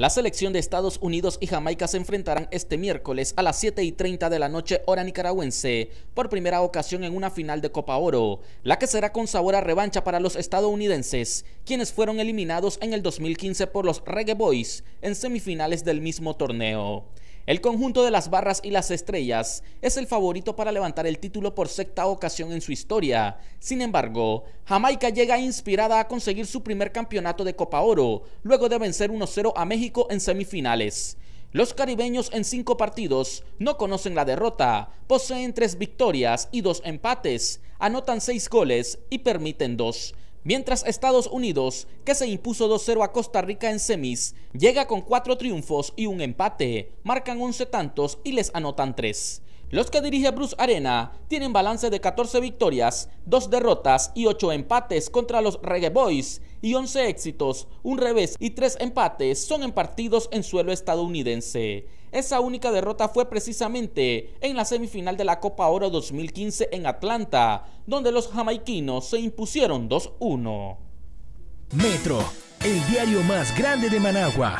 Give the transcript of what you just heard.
La selección de Estados Unidos y Jamaica se enfrentarán este miércoles a las 7 y 30 de la noche hora nicaragüense por primera ocasión en una final de Copa Oro, la que será con sabor a revancha para los estadounidenses, quienes fueron eliminados en el 2015 por los Reggae Boys en semifinales del mismo torneo. El conjunto de las barras y las estrellas es el favorito para levantar el título por sexta ocasión en su historia. Sin embargo, Jamaica llega inspirada a conseguir su primer campeonato de Copa Oro, luego de vencer 1-0 a México en semifinales. Los caribeños en cinco partidos no conocen la derrota, poseen tres victorias y dos empates, anotan seis goles y permiten dos. Mientras Estados Unidos, que se impuso 2-0 a Costa Rica en semis, llega con 4 triunfos y un empate, marcan 11 tantos y les anotan 3. Los que dirige Bruce Arena tienen balance de 14 victorias, 2 derrotas y 8 empates contra los Reggae Boys y 11 éxitos, un revés y 3 empates son en partidos en suelo estadounidense. Esa única derrota fue precisamente en la semifinal de la Copa Oro 2015 en Atlanta, donde los jamaiquinos se impusieron 2-1. Metro, el diario más grande de Managua.